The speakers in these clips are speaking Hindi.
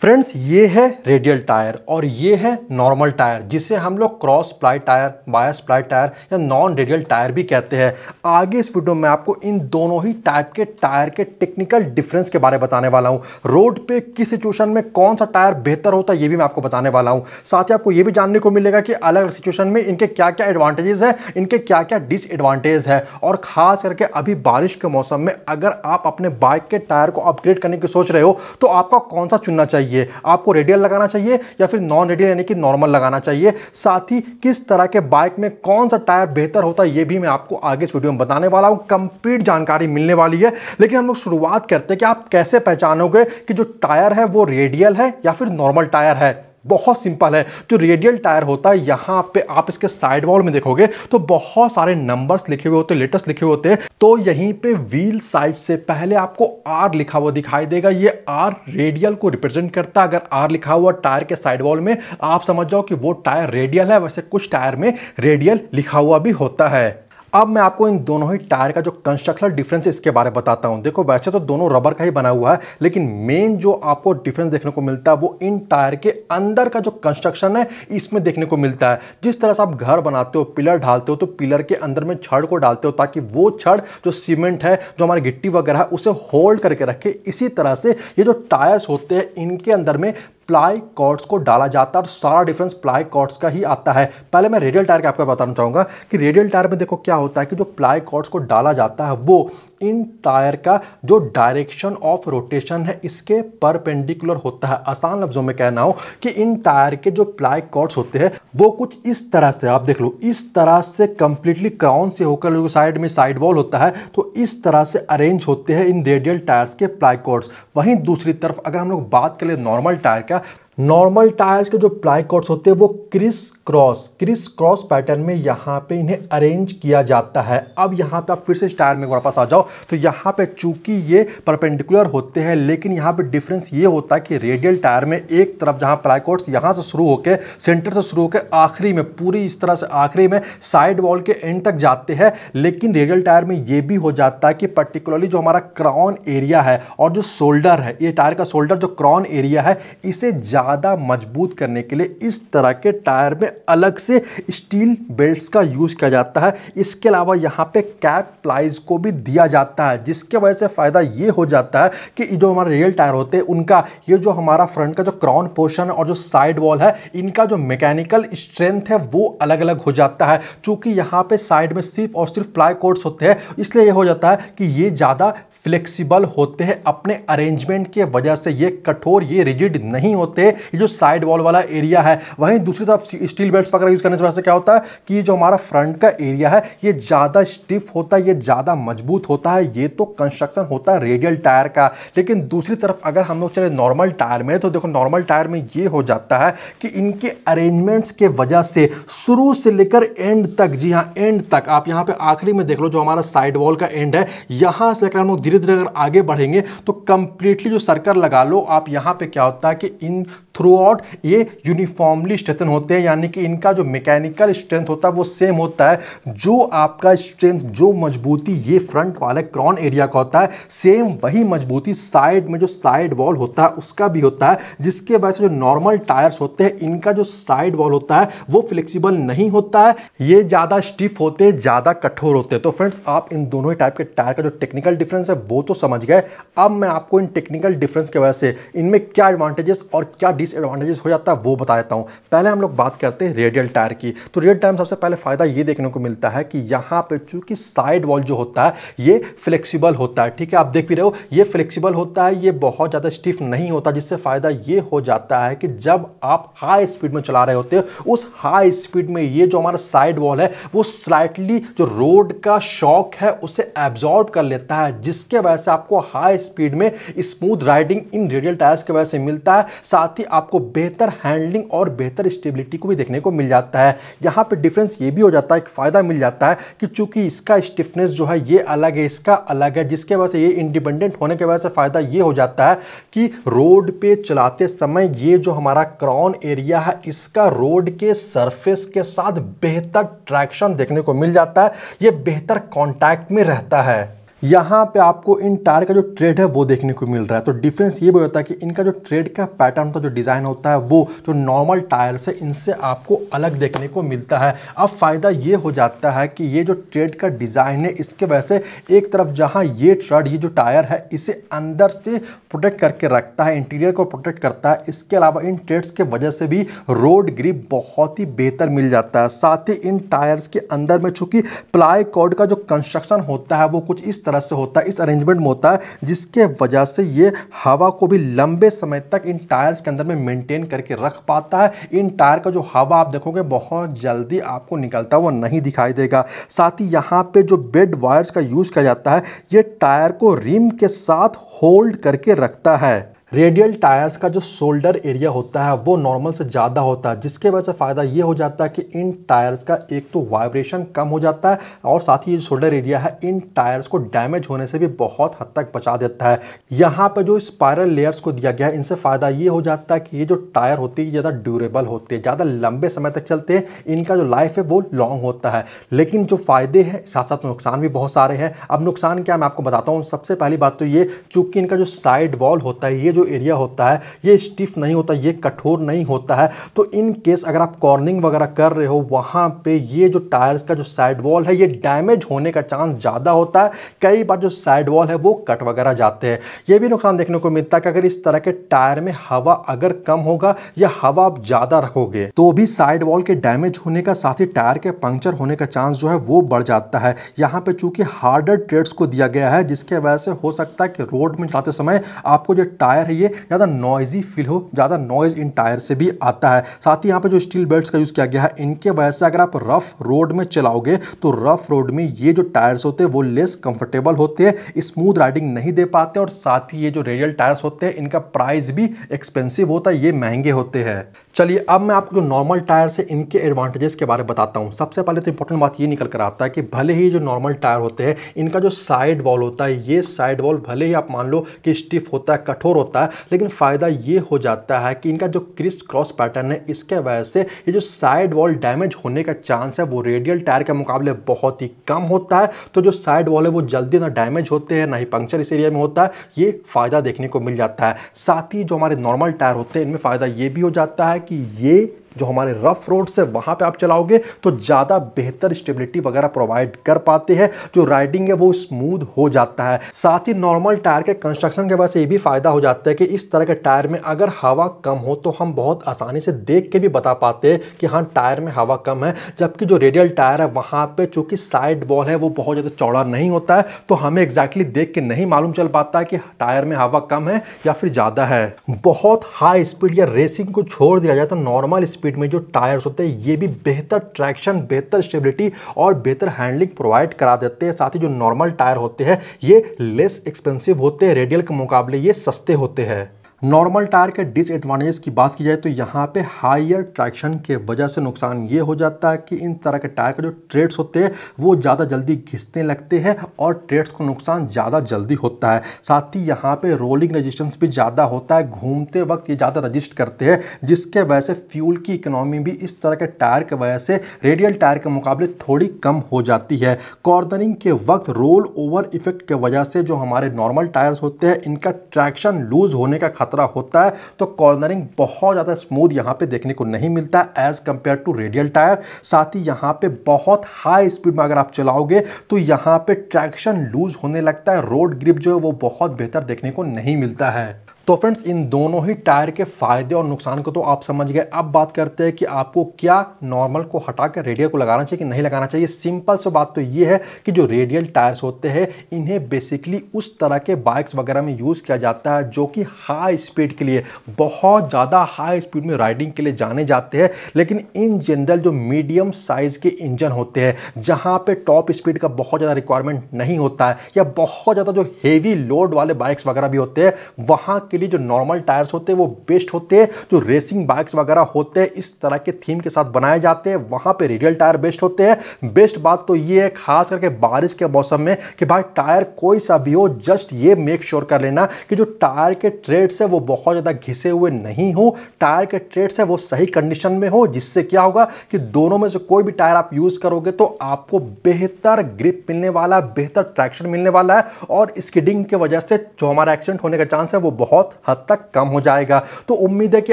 फ्रेंड्स ये है रेडियल टायर और ये है नॉर्मल टायर जिसे हम लोग cross ply tyre bias ply tyre या नॉन रेडियल टायर भी कहते हैं आगे इस वीडियो में आपको इन दोनों ही टाइप के टायर के टेक्निकल डिफरेंस के बारे में बताने वाला हूँ रोड पे किस सिचुएशन में कौन सा टायर बेहतर होता है ये भी मैं आपको बताने वाला हूँ साथ ही आपको ये भी जानने को मिलेगा कि अलग अलग सिचुएशन में इनके क्या क्या एडवांटेजेस हैं इनके क्या क्या डिसएडवांटेज है और ख़ास करके अभी बारिश के मौसम में अगर आप अपने बाइक के टायर को अपग्रेड करने की सोच रहे हो तो आपका कौन सा चुनना चाहिए चाहिए आपको रेडियल लगाना चाहिए या फिर नॉन रेडियल यानी कि नॉर्मल लगाना चाहिए साथ ही किस तरह के बाइक में कौन सा टायर बेहतर होता है ये भी मैं आपको आगे इस वीडियो में बताने वाला हूँ कंप्लीट जानकारी मिलने वाली है लेकिन हम लोग शुरुआत करते हैं कि आप कैसे पहचानोगे कि जो टायर है वो रेडियल है या फिर नॉर्मल टायर है बहुत सिंपल है जो रेडियल टायर होता है यहाँ पे आप इसके साइड वॉल में देखोगे तो बहुत सारे नंबर्स लिखे हुए होते हैं लेटेस्ट लिखे हुए होते हैं तो यहीं पे व्हील साइज से पहले आपको आर लिखा हुआ दिखाई देगा ये आर रेडियल को रिप्रेजेंट करता है अगर आर लिखा हुआ टायर के साइड वॉल में आप समझ जाओ कि वो टायर रेडियल है वैसे कुछ टायर में रेडियल लिखा हुआ भी होता है अब मैं आपको इन दोनों ही टायर का जो कंस्ट्रक्शनल डिफरेंस है इसके बारे में बताता हूँ देखो वैसे तो दोनों रबर का ही बना हुआ है लेकिन मेन जो आपको डिफरेंस देखने को मिलता है वो इन टायर के अंदर का जो कंस्ट्रक्शन है इसमें देखने को मिलता है जिस तरह से आप घर बनाते हो पिलर ढालते हो तो पिलर के अंदर में छड़ को डालते हो ताकि वो छड़ जो सीमेंट है जो हमारी गिट्टी वगैरह है उसे होल्ड करके रखे इसी तरह से ये जो टायर्स होते हैं इनके अंदर में प्लाई कॉर्ड्स को डाला जाता है और सारा डिफरेंस प्लाई कॉर्ड्स का ही आता है पहले मैं रेडियल टायर का आपको बताना चाहूँगा कि रेडियल टायर में देखो क्या होता है कि जो प्लाई कॉर्ड्स को डाला जाता है वो इन टायर का जो डायरेक्शन ऑफ रोटेशन है इसके परपेंडिकुलर होता है आसान लफ्जों में कहना हो कि इन टायर के जो प्लाई कॉर्ड्स होते हैं वो कुछ इस तरह से आप देख लो इस तरह से कंप्लीटली क्राउन से होकर साइड में साइड वॉल होता है तो इस तरह से अरेंज होते हैं इन रेडियल टायर्स के प्लाई कॉर्ड्स वहीं दूसरी तरफ अगर हम लोग बात करें नॉर्मल टायर का trabalhar नॉर्मल टायर्स के जो प्लाई कॉर्ड्स होते हैं वो criss cross criss cross pattern में यहाँ पे इन्हें अरेंज किया जाता है अब यहाँ पे आप फिर से इस टायर में वापस आ जाओ तो यहाँ पे चूंकि ये परपेंडिकुलर होते हैं लेकिन यहाँ पे डिफरेंस ये होता है कि रेडियल टायर में एक तरफ जहाँ प्लाई कॉर्ड्स यहाँ से शुरू होकर सेंटर से शुरू होकर आखिरी में पूरी इस तरह से आखिरी में साइड वॉल के एंड तक जाते हैं लेकिन रेडियल टायर में ये भी हो जाता है कि पर्टिकुलरली जो हमारा क्राउन एरिया है और जो शोल्डर है ये टायर का शोल्डर जो क्रॉन एरिया है इसे जा ज़्यादा मजबूत करने के लिए इस तरह के टायर में अलग से स्टील बेल्ट्स का यूज़ किया जाता है इसके अलावा यहाँ पे कैप प्लाइज को भी दिया जाता है जिसके वजह से फ़ायदा ये हो जाता है कि जो हमारे रियल टायर होते हैं उनका ये जो हमारा फ्रंट का जो क्राउन पोर्शन और जो साइड वॉल है इनका जो मैकेनिकल स्ट्रेंथ है वो अलग अलग हो जाता है चूँकि यहाँ पर साइड में सिर्फ और सिर्फ प्लाई कोर्ट्स होते हैं इसलिए ये हो जाता है कि ये ज़्यादा फ्लेक्सिबल होते हैं अपने अरेंजमेंट के वजह से ये कठोर ये रिजिड नहीं होते ये जो साइड वॉल वाला एरिया है वहीं दूसरी तरफ स्टील बेल्ट वगैरह यूज़ करने से वजह से क्या होता है कि ये जो हमारा फ्रंट का एरिया है ये ज़्यादा स्टिफ होता है ये ज़्यादा मजबूत होता है ये तो कंस्ट्रक्शन होता है रेडियल टायर का लेकिन दूसरी तरफ अगर हम लोग चले नॉर्मल टायर में तो देखो नॉर्मल टायर में ये हो जाता है कि इनके अरेंजमेंट्स के वजह से शुरू से लेकर एंड तक जी हाँ एंड तक आप यहाँ पे आखिरी में देख लो जो हमारा साइड वॉल का एंड है यहाँ से अगर हम लोग धीरे धीरे अगर आगे बढ़ेंगे तो कंप्लीटली जो सर्कल लगा लो आप यहाँ पे क्या होता है कि इन थ्रू आउट ये यूनिफॉर्मली स्ट्रेथन होते हैं यानी कि इनका जो मैकेनिकल स्ट्रेंथ होता है वो सेम होता है जो आपका स्ट्रेंथ जो मजबूती ये फ्रंट वाले क्रॉन एरिया का होता है सेम वही मजबूती साइड में जो साइड वॉल होता है उसका भी होता है जिसके वजह से जो नॉर्मल टायर्स होते हैं इनका जो साइड वॉल होता है वो फ्लेक्सीबल नहीं होता है ये ज़्यादा स्टिफ होते हैं ज़्यादा कठोर होते हैं तो फ्रेंड्स आप इन दोनों ही टाइप के टायर का जो टेक्निकल डिफरेंस है है वो तो समझ गए अब मैं आपको इन टेक्निकल डिफरेंस की वजह से इनमें क्या एडवांटेजेस और क्या डिसएडवांटेजेस हो जाता है वो बता देता हूँ पहले हम लोग बात करते हैं रेडियल टायर की तो रेडियल टायर सबसे पहले फ़ायदा ये देखने को मिलता है कि यहाँ पर चूंकि साइड वॉल जो होता है ये फ्लेक्सीबल होता है ठीक है आप देख भी रहे हो ये फ्लेक्सीबल होता है ये बहुत ज़्यादा स्टिफ नहीं होता जिससे फ़ायदा ये हो जाता है कि जब आप हाई स्पीड में चला रहे होते हो उस हाई स्पीड में ये जो हमारा साइड वॉल है वो स्लाइटली जो रोड का शॉक है उसे एब्जॉर्ब कर लेता है जिस जिसके वजह से आपको हाई स्पीड में स्मूथ राइडिंग इन रेडियल टायर्स की वजह से मिलता है साथ ही आपको बेहतर हैंडलिंग और बेहतर स्टेबिलिटी को भी देखने को मिल जाता है यहाँ पर डिफरेंस ये भी हो जाता है एक फ़ायदा मिल जाता है कि चूंकि इसका स्टिफनेस जो है ये अलग है इसका अलग है जिसके वजह से ये इंडिपेंडेंट होने के वजह से फ़ायदा ये हो जाता है कि रोड पे चलाते समय ये जो हमारा क्राउन एरिया है इसका रोड के सरफेस के साथ बेहतर ट्रैक्शन देखने को मिल जाता है ये बेहतर कॉन्टैक्ट में रहता है यहाँ पे आपको इन टायर का जो ट्रेड है वो देखने को मिल रहा है तो डिफरेंस ये भी होता है कि इनका जो ट्रेड का पैटर्न का जो डिज़ाइन होता है वो जो नॉर्मल टायर से इनसे आपको अलग देखने को मिलता है अब फ़ायदा ये हो जाता है कि ये जो ट्रेड का डिज़ाइन है इसके वजह से एक तरफ जहाँ ये ट्रड ये जो टायर है इसे अंदर से प्रोटेक्ट करके रखता है इंटीरियर को प्रोटेक्ट करता है इसके अलावा इन ट्रेड्स के वजह से भी रोड ग्रिप बहुत ही बेहतर मिल जाता है साथ ही इन टायर्स के अंदर में चूँकि प्लाई कॉड का जो कंस्ट्रक्शन होता है वो कुछ इस तरह से होता है इस अरेंजमेंट में होता है जिसके वजह से ये हवा को भी लंबे समय तक इन टायर्स के अंदर में मेंटेन करके रख पाता है इन टायर का जो हवा आप देखोगे बहुत जल्दी आपको निकलता हुआ नहीं दिखाई देगा साथ ही यहाँ पे जो बेड वायर्स का यूज़ किया जाता है ये टायर को रिम के साथ होल्ड करके रखता है रेडियल टायर्स का जो शोल्डर एरिया होता है वो नॉर्मल से ज़्यादा होता है जिसके वजह से फ़ायदा ये हो जाता है कि इन टायर्स का एक तो वाइब्रेशन कम हो जाता है और साथ ही ये शोल्डर एरिया है इन टायर्स को डैमेज होने से भी बहुत हद तक बचा देता है यहाँ पर जो स्पायरल लेयर्स को दिया गया है इनसे फ़ायदा ये हो जाता है कि ये जो टायर होती है ज़्यादा ड्यूरेबल होती है ज़्यादा लंबे समय तक चलते हैं इनका जो लाइफ है वो लॉन्ग होता है लेकिन जो फ़ायदे हैं साथ साथ नुकसान भी बहुत सारे हैं अब नुकसान क्या मैं आपको बताता हूँ सबसे पहली बात तो ये चूँकि इनका जो साइड वॉल होता है ये जो एरिया होता है ये स्टिफ नहीं होता ये कठोर नहीं होता है तो इन केस अगर आप कॉर्निंग वगैरह कर रहे हो वहाँ पे ये जो टायर्स का जो साइड वॉल है ये डैमेज होने का चांस ज़्यादा होता है कई बार जो साइड वॉल है वो कट वगैरह जाते हैं ये भी नुकसान देखने को मिलता है कि अगर इस तरह के टायर में हवा अगर कम होगा या हवा आप ज़्यादा रखोगे तो भी साइड वॉल के डैमेज होने का साथ ही टायर के पंक्चर होने का चांस जो है वो बढ़ जाता है यहाँ पर चूँकि हार्डर ट्रेड्स को दिया गया है जिसके वजह से हो सकता है कि रोड में चलाते समय आपको जो टायर है ये ज़्यादा नॉइजी फील हो ज़्यादा नॉइज़ इन टायर से भी आता है साथ ही यहाँ पर जो स्टील बेल्ट का यूज़ किया गया है इनके वजह से अगर आप रफ रोड में चलाओगे तो रफ रोड में ये जो टायर्स होते हैं वो लेस कंफर्टेबल होते हैं स्मूथ राइडिंग नहीं दे पाते और साथ ही ये जो रेडियल टायर्स होते हैं इनका प्राइस भी एक्सपेंसिव होता है ये महंगे होते हैं चलिए अब मैं आपको जो नॉर्मल टायर से इनके एडवांटेजेस के बारे में बताता हूँ सबसे पहले तो इंपॉर्टेंट बात ये निकल कर आता है कि भले ही जो नॉर्मल टायर होते हैं इनका जो साइड वॉल होता है ये साइड वॉल भले ही आप मान लो कि स्टिफ होता है कठोर होता है होता है लेकिन फ़ायदा ये हो जाता है कि इनका जो क्रिस क्रॉस पैटर्न है इसके वजह से ये जो साइड वॉल डैमेज होने का चांस है वो रेडियल टायर के मुकाबले बहुत ही कम होता है तो जो साइड वॉल है वो जल्दी ना डैमेज होते हैं ना ही पंक्चर इस एरिया में होता है ये फ़ायदा देखने को मिल जाता है साथ ही जो हमारे नॉर्मल टायर होते हैं इनमें फ़ायदा ये भी हो जाता है कि ये जो हमारे रफ रोड से वहां पे आप चलाओगे तो ज़्यादा बेहतर स्टेबिलिटी वगैरह प्रोवाइड कर पाते हैं जो राइडिंग है वो स्मूथ हो जाता है साथ ही नॉर्मल टायर के कंस्ट्रक्शन के वजह से ये भी फ़ायदा हो जाता है कि इस तरह के टायर में अगर हवा कम हो तो हम बहुत आसानी से देख के भी बता पाते हैं कि हाँ टायर में हवा कम है जबकि जो रेडियल टायर है वहां पर चूंकि साइड वॉल है वो बहुत ज़्यादा चौड़ा नहीं होता है तो हमें एग्जैक्टली देख के नहीं मालूम चल पाता है कि टायर में हवा कम है या फिर ज़्यादा है बहुत हाई स्पीड या रेसिंग को छोड़ दिया जाए तो नॉर्मल स्पीड स्पीड में जो टायर्स होते हैं ये भी बेहतर ट्रैक्शन बेहतर स्टेबिलिटी और बेहतर हैंडलिंग प्रोवाइड करा देते हैं साथ ही जो नॉर्मल टायर होते हैं ये लेस एक्सपेंसिव होते हैं रेडियल के मुकाबले ये सस्ते होते हैं नॉर्मल टायर के डिसएडवांटेज की बात की जाए तो यहाँ पे हायर ट्रैक्शन के वजह से नुकसान ये हो जाता है कि इन तरह के टायर के जो ट्रेड्स होते हैं वो ज़्यादा जल्दी घिसने लगते हैं और ट्रेड्स को नुकसान ज़्यादा जल्दी होता है साथ ही यहाँ पे रोलिंग रजिस्टेंस भी ज़्यादा होता है घूमते वक्त ये ज़्यादा रजिस्ट करते हैं जिसके वजह से फ्यूल की इकोनॉमी भी इस तरह के टायर की वजह से रेडियल टायर के मुकाबले थोड़ी कम हो जाती है कॉर्नरिंग के वक्त रोल ओवर इफेक्ट के वजह से जो हमारे नॉर्मल टायर्स होते हैं इनका ट्रैक्शन लूज होने का खतरा होता है तो कॉर्नरिंग बहुत ज़्यादा स्मूथ यहाँ पे देखने को नहीं मिलता as compare to radial tyre साथ ही यहाँ पे बहुत हाई स्पीड में अगर आप चलाओगे तो यहाँ पे ट्रैक्शन लूज होने लगता है रोड ग्रिप जो है वो बहुत बेहतर देखने को नहीं मिलता है तो फ्रेंड्स इन दोनों ही टायर के फायदे और नुकसान को तो आप समझ गए अब बात करते हैं कि आपको क्या नॉर्मल को हटा कर रेडियल को लगाना चाहिए कि नहीं लगाना चाहिए सिंपल से बात तो ये है कि जो रेडियल टायर्स होते हैं इन्हें बेसिकली उस तरह के बाइक्स वगैरह में यूज़ किया जाता है जो कि हाई स्पीड के लिए बहुत ज़्यादा हाई स्पीड में राइडिंग के लिए जाने जाते हैं लेकिन इन जनरल जो मीडियम साइज़ के इंजन होते हैं जहाँ पर टॉप स्पीड का बहुत ज़्यादा रिक्वायरमेंट नहीं होता है या बहुत ज़्यादा जो हेवी लोड वाले बाइक्स वगैरह भी होते हैं वहाँ के लिए जो नॉर्मल टायर्स होते हैं वो बेस्ट होते हैं जो रेसिंग बाइक्स वगैरह होते हैं इस तरह के थीम के साथ बनाए जाते हैं वहाँ पर रेडियल टायर बेस्ट होते हैं बेस्ट बात तो ये है खास करके बारिश के मौसम में कि भाई टायर कोई सा भी हो जस्ट ये मेक श्योर कर लेना कि जो टायर के ट्रेड्स है वो बहुत ज़्यादा घिसे हुए नहीं हो टायर के ट्रेड्स है वो सही कंडीशन में हो जिससे क्या होगा कि दोनों में से कोई भी टायर आप यूज़ करोगे तो आपको बेहतर ग्रिप मिलने वाला है बेहतर ट्रैक्शन मिलने वाला है और स्किडिंग की वजह से जो हमारा एक्सीडेंट होने का चांस है वो बहुत बहुत हद तक कम हो जाएगा तो उम्मीद है कि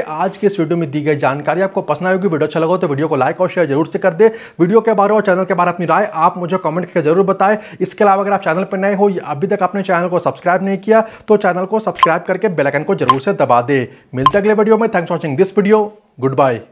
आज के इस वीडियो में दी गई जानकारी आपको पसंद आएगी वीडियो अच्छा लगा तो वीडियो को लाइक और शेयर जरूर से कर दे वीडियो के बारे और चैनल के बारे अपनी राय आप मुझे कमेंट करके जरूर बताएं इसके अलावा अगर आप चैनल पर नए हो या अभी तक आपने चैनल को सब्सक्राइब नहीं किया तो चैनल को सब्सक्राइब करके बेलाइकन को जरूर से दबा दे मिलते अगले वीडियो में thanks watching this video good bye